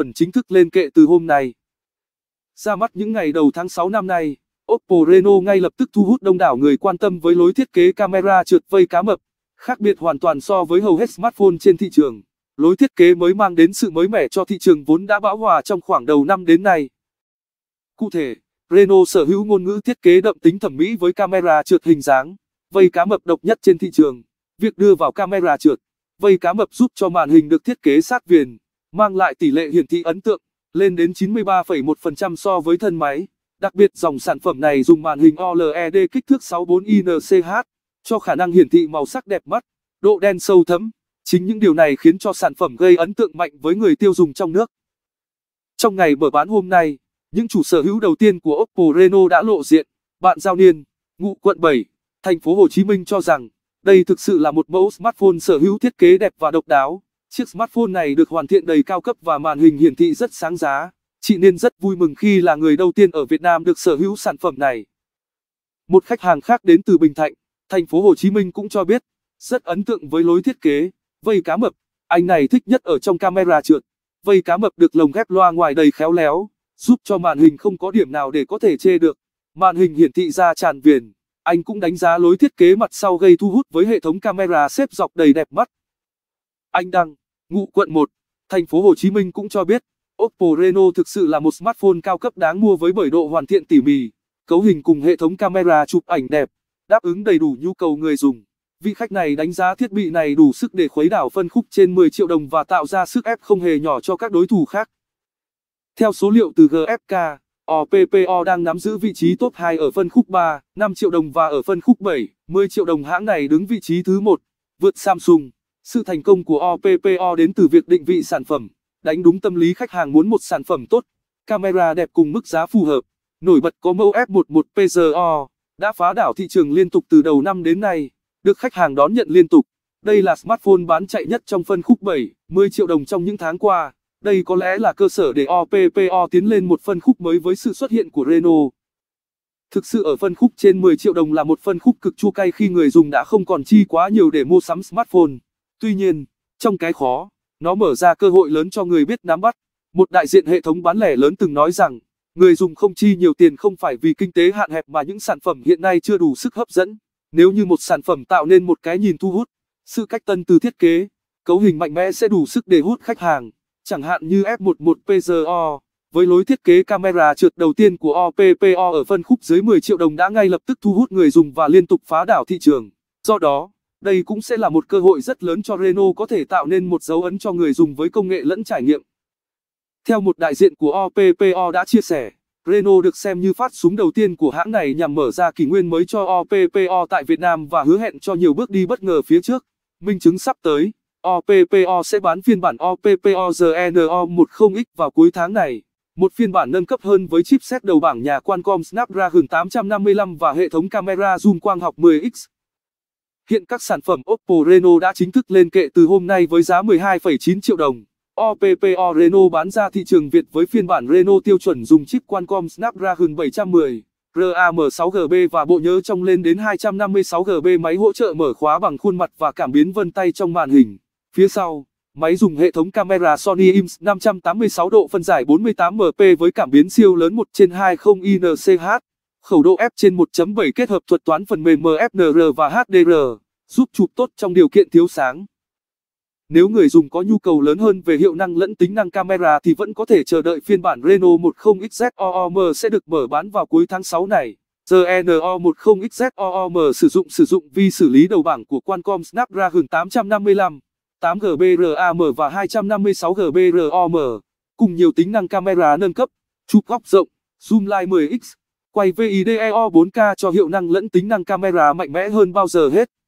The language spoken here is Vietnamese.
Open chính thức lên kệ từ hôm nay. Ra mắt những ngày đầu tháng 6 năm nay, Oppo Reno ngay lập tức thu hút đông đảo người quan tâm với lối thiết kế camera trượt vây cá mập, khác biệt hoàn toàn so với hầu hết smartphone trên thị trường. Lối thiết kế mới mang đến sự mới mẻ cho thị trường vốn đã bão hòa trong khoảng đầu năm đến nay. Cụ thể, Reno sở hữu ngôn ngữ thiết kế đậm tính thẩm mỹ với camera trượt hình dáng, vây cá mập độc nhất trên thị trường. Việc đưa vào camera trượt, vây cá mập giúp cho màn hình được thiết kế sát viền, mang lại tỷ lệ hiển thị ấn tượng, lên đến 93,1% so với thân máy. Đặc biệt dòng sản phẩm này dùng màn hình OLED kích thước 64inch, cho khả năng hiển thị màu sắc đẹp mắt, độ đen sâu thấm. Chính những điều này khiến cho sản phẩm gây ấn tượng mạnh với người tiêu dùng trong nước. Trong ngày mở bán hôm nay, những chủ sở hữu đầu tiên của Oppo Reno đã lộ diện. Bạn Giao Niên, ngụ quận 7, thành phố Hồ Chí Minh cho rằng, đây thực sự là một mẫu smartphone sở hữu thiết kế đẹp và độc đáo. Chiếc smartphone này được hoàn thiện đầy cao cấp và màn hình hiển thị rất sáng giá. Chị nên rất vui mừng khi là người đầu tiên ở Việt Nam được sở hữu sản phẩm này. Một khách hàng khác đến từ Bình Thạnh, thành phố Hồ Chí Minh cũng cho biết, rất ấn tượng với lối thiết kế, vây cá mập, anh này thích nhất ở trong camera trượt. Vây cá mập được lồng ghép loa ngoài đầy khéo léo, giúp cho màn hình không có điểm nào để có thể chê được. Màn hình hiển thị ra tràn viền, anh cũng đánh giá lối thiết kế mặt sau gây thu hút với hệ thống camera xếp dọc đầy đẹp mắt. Anh đăng Ngụ quận 1, thành phố Hồ Chí Minh cũng cho biết, Oppo Reno thực sự là một smartphone cao cấp đáng mua với bởi độ hoàn thiện tỉ mỉ, cấu hình cùng hệ thống camera chụp ảnh đẹp, đáp ứng đầy đủ nhu cầu người dùng. Vị khách này đánh giá thiết bị này đủ sức để khuấy đảo phân khúc trên 10 triệu đồng và tạo ra sức ép không hề nhỏ cho các đối thủ khác. Theo số liệu từ GFK, OPPO đang nắm giữ vị trí top 2 ở phân khúc 3, 5 triệu đồng và ở phân khúc 7, 10 triệu đồng hãng này đứng vị trí thứ 1, vượt Samsung. Sự thành công của OPPO đến từ việc định vị sản phẩm, đánh đúng tâm lý khách hàng muốn một sản phẩm tốt, camera đẹp cùng mức giá phù hợp. Nổi bật có mẫu F11 PZO, đã phá đảo thị trường liên tục từ đầu năm đến nay, được khách hàng đón nhận liên tục. Đây là smartphone bán chạy nhất trong phân khúc 7, 10 triệu đồng trong những tháng qua. Đây có lẽ là cơ sở để OPPO tiến lên một phân khúc mới với sự xuất hiện của Renault. Thực sự ở phân khúc trên 10 triệu đồng là một phân khúc cực chua cay khi người dùng đã không còn chi quá nhiều để mua sắm smartphone. Tuy nhiên, trong cái khó, nó mở ra cơ hội lớn cho người biết nắm bắt. Một đại diện hệ thống bán lẻ lớn từng nói rằng, người dùng không chi nhiều tiền không phải vì kinh tế hạn hẹp mà những sản phẩm hiện nay chưa đủ sức hấp dẫn. Nếu như một sản phẩm tạo nên một cái nhìn thu hút, sự cách tân từ thiết kế, cấu hình mạnh mẽ sẽ đủ sức để hút khách hàng, chẳng hạn như F11 PZO. Với lối thiết kế camera trượt đầu tiên của OPPO ở phân khúc dưới 10 triệu đồng đã ngay lập tức thu hút người dùng và liên tục phá đảo thị trường. Do đó, đây cũng sẽ là một cơ hội rất lớn cho Renault có thể tạo nên một dấu ấn cho người dùng với công nghệ lẫn trải nghiệm. Theo một đại diện của OPPO đã chia sẻ, Renault được xem như phát súng đầu tiên của hãng này nhằm mở ra kỷ nguyên mới cho OPPO tại Việt Nam và hứa hẹn cho nhiều bước đi bất ngờ phía trước. Minh chứng sắp tới, OPPO sẽ bán phiên bản OPPO GNO10X vào cuối tháng này, một phiên bản nâng cấp hơn với chipset đầu bảng nhà Qualcomm Snapdragon 855 và hệ thống camera zoom quang học 10X. Hiện các sản phẩm Oppo Reno đã chính thức lên kệ từ hôm nay với giá 12,9 triệu đồng. OPPO Reno bán ra thị trường Việt với phiên bản Reno tiêu chuẩn dùng chip Qualcomm Snapdragon 710, RAM6GB và bộ nhớ trong lên đến 256GB máy hỗ trợ mở khóa bằng khuôn mặt và cảm biến vân tay trong màn hình. Phía sau, máy dùng hệ thống camera Sony imx 586 độ phân giải 48MP với cảm biến siêu lớn 1 trên 20 INCH. Khẩu độ F trên 1.7 kết hợp thuật toán phần mềm MFNR và HDR, giúp chụp tốt trong điều kiện thiếu sáng. Nếu người dùng có nhu cầu lớn hơn về hiệu năng lẫn tính năng camera thì vẫn có thể chờ đợi phiên bản Renault 10 XZOOM sẽ được mở bán vào cuối tháng 6 này. GNO 10 XZOOM sử dụng sử dụng vi xử lý đầu bảng của Qualcomm Snapdragon 855, 8GBRAM và 256GBROM, cùng nhiều tính năng camera nâng cấp, chụp góc rộng, zoom live 10x. Quay VIDEO 4K cho hiệu năng lẫn tính năng camera mạnh mẽ hơn bao giờ hết.